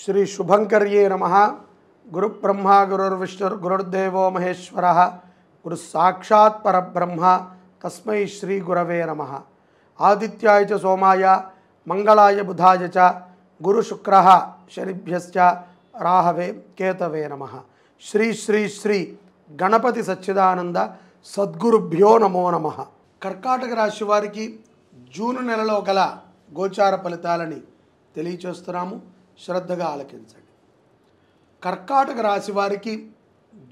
శ్రీ శుభంకర్యే నమ గురు బ్రహ్మ గురుర్విష్ణుర్ గురుర్దేవో మహేశ్వర గురు సాక్షాత్ పరబ్రహ్మ తస్మై శ్రీ గురవే నమ ఆదిత్యాయ చ సోమాయ మంగళాయ బుధాయ చ గురు శుక్ర శనిభ్యశ్చ రాహవే కేతవే నమ శ్రీ శ్రీ శ్రీ గణపతి సచ్చిదానంద సద్గురుభ్యో నమో నమ కర్కాటక రాశి వారికి జూన్ నెలలో గల గోచార ఫలితాలని తెలియచేస్తున్నాము శ్రద్ధగా ఆలకించండి కర్కాటక రాశి వారికి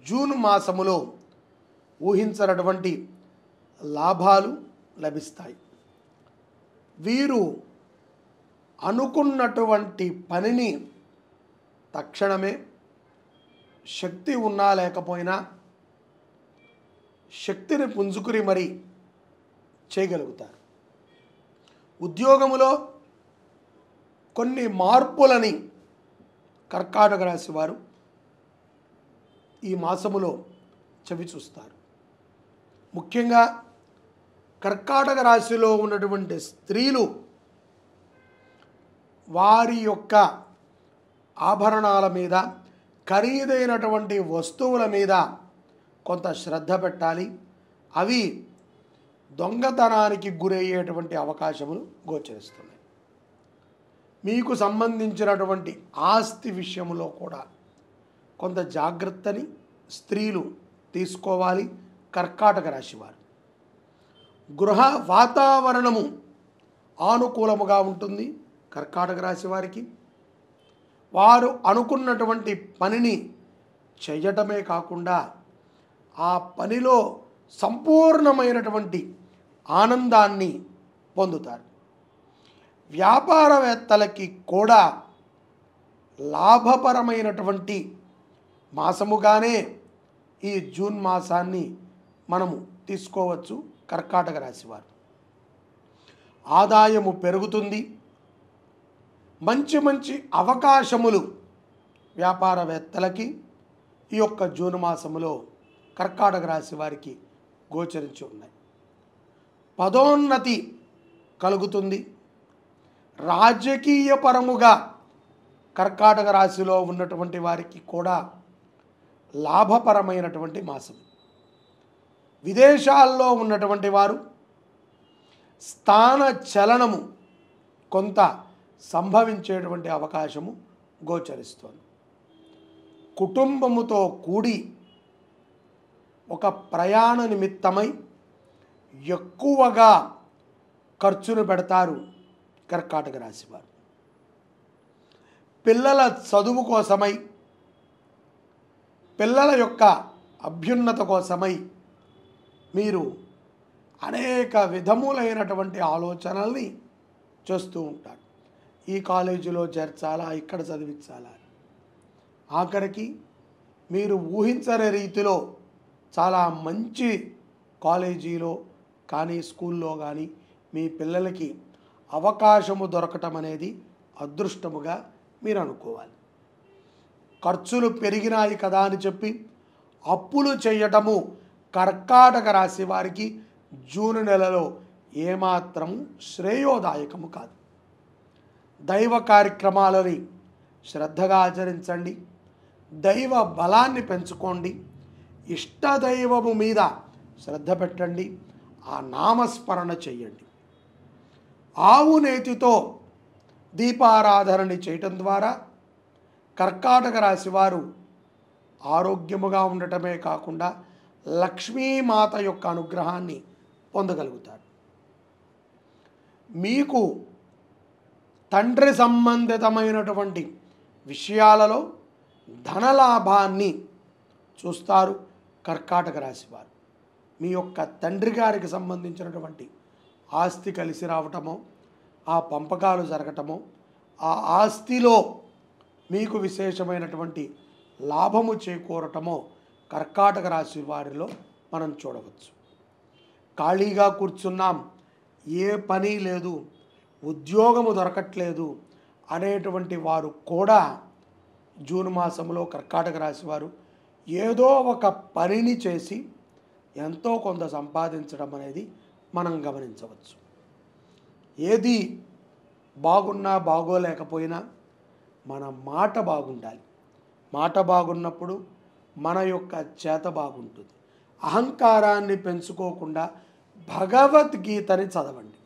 జూన్ మాసములో ఊహించనటువంటి లాభాలు లభిస్తాయి వీరు అనుకున్నటువంటి పనిని తక్షణమే శక్తి ఉన్నా లేకపోయినా శక్తిని పుంజుకుని మరీ చేయగలుగుతారు ఉద్యోగములో కొన్ని మార్పులని కర్కాటక రాశి వారు ఈ మాసములో చవి చూస్తారు ముఖ్యంగా కర్కాటక రాశిలో ఉన్నటువంటి స్త్రీలు వారి యొక్క ఆభరణాల మీద ఖరీదైనటువంటి వస్తువుల మీద కొంత శ్రద్ధ పెట్టాలి అవి దొంగతనానికి గురయ్యేటువంటి అవకాశములు గోచరిస్తున్నాయి మీకు సంబంధించినటువంటి ఆస్తి విషయంలో కూడా కొంత జాగ్రత్తని స్త్రీలు తీసుకోవాలి కర్కాటక రాశివారు గృహ వాతావరణము ఆనుకూలముగా ఉంటుంది కర్కాటక రాశి వారికి వారు అనుకున్నటువంటి పనిని చేయటమే కాకుండా ఆ పనిలో సంపూర్ణమైనటువంటి ఆనందాన్ని పొందుతారు వ్యాపారవేత్తలకి కూడా లాభపరమైనటువంటి మాసముగానే ఈ జూన్ మాసాన్ని మనము తీసుకోవచ్చు కర్కాటక రాశివారు ఆదాయము పెరుగుతుంది మంచి మంచి అవకాశములు వ్యాపారవేత్తలకి ఈ యొక్క జూన్ మాసములో కర్కాటక రాశి వారికి గోచరించి ఉన్నాయి పదోన్నతి కలుగుతుంది రాజకీయపరముగా కర్కాటక రాశిలో ఉన్నటువంటి వారికి కూడా లాభపరమైనటువంటి మాసం విదేశాల్లో ఉన్నటువంటి వారు స్థాన చలనము కొంత సంభవించేటువంటి అవకాశము గోచరిస్తోంది కుటుంబముతో కూడి ఒక ప్రయాణ నిమిత్తమై ఎక్కువగా ఖర్చులు పెడతారు కర్కాటక రాశివారు పిల్లల చదువు కోసమై పిల్లల యొక్క అభ్యున్నత కోసమై మీరు అనేక విధములైనటువంటి ఆలోచనల్ని చేస్తూ ఉంటారు ఈ కాలేజీలో చేర్చాలా ఇక్కడ చదివించాలా ఆఖరికి మీరు ఊహించని రీతిలో చాలా మంచి కాలేజీలో కానీ స్కూల్లో కానీ మీ పిల్లలకి అవకాశము దొరకటం అనేది అదృష్టముగా మీరు అనుకోవాలి ఖర్చులు పెరిగినాయి కదా అని చెప్పి అప్పులు చేయటము కర్కాటక రాశి వారికి జూన్ నెలలో ఏమాత్రం శ్రేయోదాయకము కాదు దైవ కార్యక్రమాలని శ్రద్ధగా ఆచరించండి దైవ బలాన్ని పెంచుకోండి ఇష్టదైవము మీద శ్రద్ధ పెట్టండి ఆ నామస్మరణ చేయండి ఆవు నేతితో దీపారాధనని చేయటం ద్వారా కర్కాటక రాశి వారు ఆరోగ్యముగా ఉండటమే కాకుండా లక్ష్మీమాత యొక్క అనుగ్రహాన్ని పొందగలుగుతారు మీకు తండ్రి సంబంధితమైనటువంటి విషయాలలో ధనలాభాన్ని చూస్తారు కర్కాటక రాశివారు మీ యొక్క తండ్రి గారికి సంబంధించినటువంటి ఆస్తి కలిసి రావటము ఆ పంపకాలు జరగటము ఆ ఆస్తిలో మీకు విశేషమైనటువంటి లాభము చేకూరటము కర్కాటక రాశి వారిలో మనం చూడవచ్చు ఖాళీగా కూర్చున్నాం ఏ పని లేదు ఉద్యోగము దొరకట్లేదు అనేటువంటి వారు కూడా జూన్ మాసంలో కర్కాటక రాశి వారు ఏదో ఒక పనిని చేసి ఎంతో కొంత సంపాదించడం అనేది మనం గమనించవచ్చు ఏది బాగున్నా బాగోలేకపోయినా మన మాట బాగుండాలి మాట బాగున్నప్పుడు మన యొక్క చేత బాగుంటుంది అహంకారాన్ని పెంచుకోకుండా భగవద్గీతని చదవండి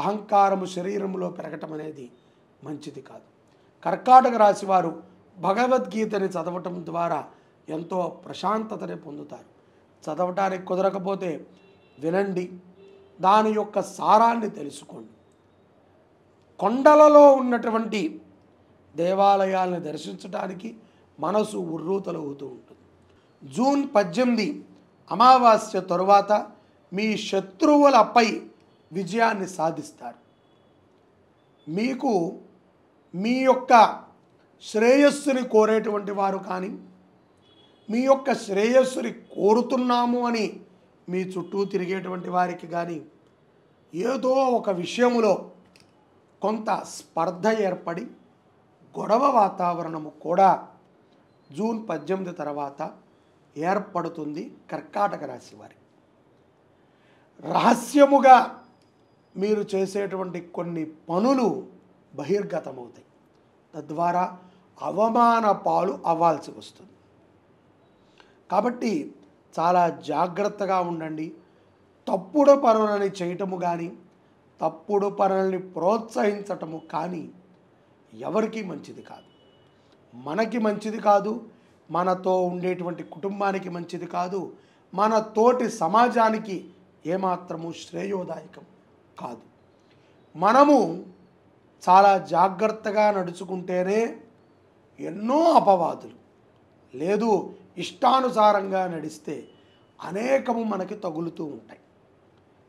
అహంకారము శరీరంలో పెరగటం అనేది మంచిది కాదు కర్కాటక రాశివారు భగవద్గీతని చదవటం ద్వారా ఎంతో ప్రశాంతతని పొందుతారు చదవటానికి కుదరకపోతే వినండి దాని యొక్క సారాన్ని తెలుసుకోండి కొండలలో ఉన్నటువంటి దేవాలయాలను దర్శించడానికి మనసు ఉర్రూతలు అవుతూ ఉంటుంది జూన్ పద్దెనిమిది అమావాస్య తరువాత మీ శత్రువులపై విజయాన్ని సాధిస్తారు మీకు మీ యొక్క శ్రేయస్సుని కోరేటువంటి వారు కానీ మీ యొక్క శ్రేయస్సుని కోరుతున్నాము అని మీ చుట్టూ తిరిగేటువంటి వారికి కానీ ఏదో ఒక విషయములో కొంత స్పర్ధ ఏర్పడి గొడవ వాతావరణము కూడా జూన్ పద్దెనిమిది తర్వాత ఏర్పడుతుంది కర్కాటక రాశి వారికి రహస్యముగా మీరు చేసేటువంటి కొన్ని పనులు బహిర్గతమవుతాయి తద్వారా అవమాన పాలు అవ్వాల్సి వస్తుంది కాబట్టి చాలా జాగ్రత్తగా ఉండండి తప్పుడు పనులని చేయటము కానీ తప్పుడు పనులని ప్రోత్సహించటము కానీ ఎవరికీ మంచిది కాదు మనకి మంచిది కాదు మనతో ఉండేటువంటి కుటుంబానికి మంచిది కాదు మన తోటి సమాజానికి ఏమాత్రము శ్రేయోదాయకం కాదు మనము చాలా జాగ్రత్తగా నడుచుకుంటేనే ఎన్నో అపవాదులు లేదు ఇష్టానుసారంగా నడిస్తే అనేకము మనకి తగులుతూ ఉంటాయి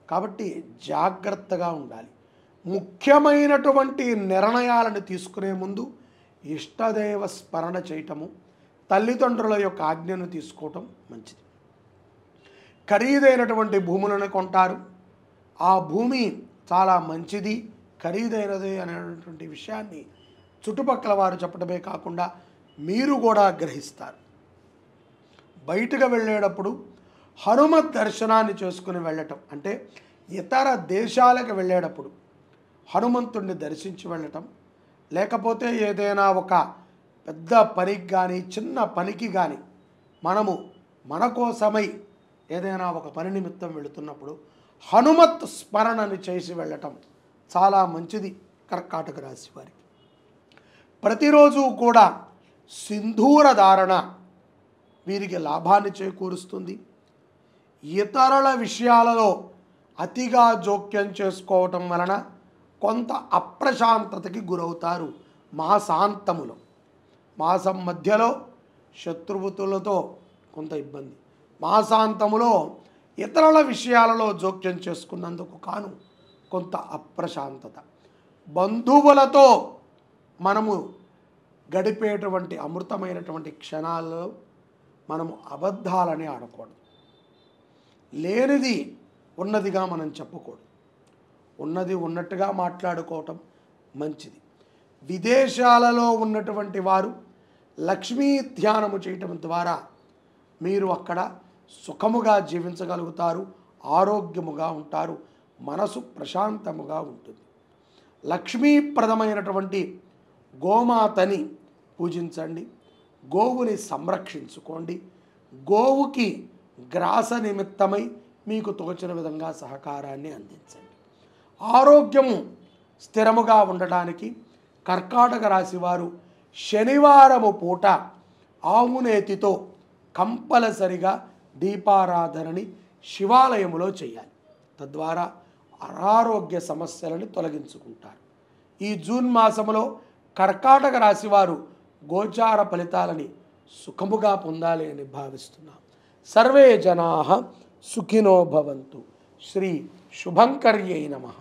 కాబట్టి జాగ్రత్తగా ఉండాలి ముఖ్యమైనటువంటి నిర్ణయాలను తీసుకునే ముందు ఇష్టదేవ స్మరణ చేయటము తల్లిదండ్రుల యొక్క ఆజ్ఞను తీసుకోవటం మంచిది ఖరీదైనటువంటి భూములను కొంటారు ఆ భూమి చాలా మంచిది ఖరీదైనది అనేటువంటి విషయాన్ని చుట్టుపక్కల వారు చెప్పడమే కాకుండా మీరు కూడా గ్రహిస్తారు బయటకు వెళ్ళేటప్పుడు హనుమత్ దర్శనాన్ని చేసుకుని వెళ్ళటం అంటే ఇతర దేశాలకు వెళ్ళేటప్పుడు హనుమంతుణ్ణి దర్శించి వెళ్ళటం లేకపోతే ఏదైనా ఒక పెద్ద పనికి కానీ చిన్న పనికి కానీ మనము మన కోసమై ఏదైనా ఒక పని నిమిత్తం వెళుతున్నప్పుడు హనుమత్ స్మరణను చేసి వెళ్ళటం చాలా మంచిది కర్కాటక రాశి వారికి ప్రతిరోజు కూడా సింధూర ధారణ వీరికి లాభాన్ని చేకూరుస్తుంది ఇతరుల విషయాలలో అతిగా జోక్యం చేసుకోవటం వలన కొంత అప్రశాంతతకి గురవుతారు మాసాంతములో మాసం మధ్యలో శత్రువుతులతో కొంత ఇబ్బంది మాసాంతములో ఇతరుల విషయాలలో జోక్యం చేసుకున్నందుకు కాను కొంత అప్రశాంతత బంధువులతో మనము గడిపేటువంటి అమృతమైనటువంటి క్షణాలలో మనము అబద్ధాలని ఆడకూడదు లేనిది ఉన్నదిగా మనం చెప్పకూడదు ఉన్నది ఉన్నట్టుగా మాట్లాడుకోవటం మంచిది విదేశాలలో ఉన్నటువంటి వారు లక్ష్మీ ధ్యానము చేయటం ద్వారా మీరు అక్కడ సుఖముగా జీవించగలుగుతారు ఆరోగ్యముగా ఉంటారు మనసు ప్రశాంతముగా ఉంటుంది లక్ష్మీప్రదమైనటువంటి గోమాతని పూజించండి గోవుని సంరక్షించుకోండి గోవుకి గ్రాస నిమిత్తమై మీకు తోచిన విధంగా సహకారాన్ని అందించండి ఆరోగ్యము స్థిరముగా ఉండడానికి కర్కాటక రాశివారు శనివారము పూట ఆవునేతితో కంపల్సరిగా దీపారాధనని శివాలయములో చేయాలి తద్వారా అనారోగ్య సమస్యలను తొలగించుకుంటారు ఈ జూన్ మాసంలో కర్కాటక రాశివారు గోచార ఫలితాలని సుఖముగా పొందాలి అని భావిస్తున్నాం సర్వే జనా సుఖినో భవంతు శ్రీ శుభంకర్యై నమః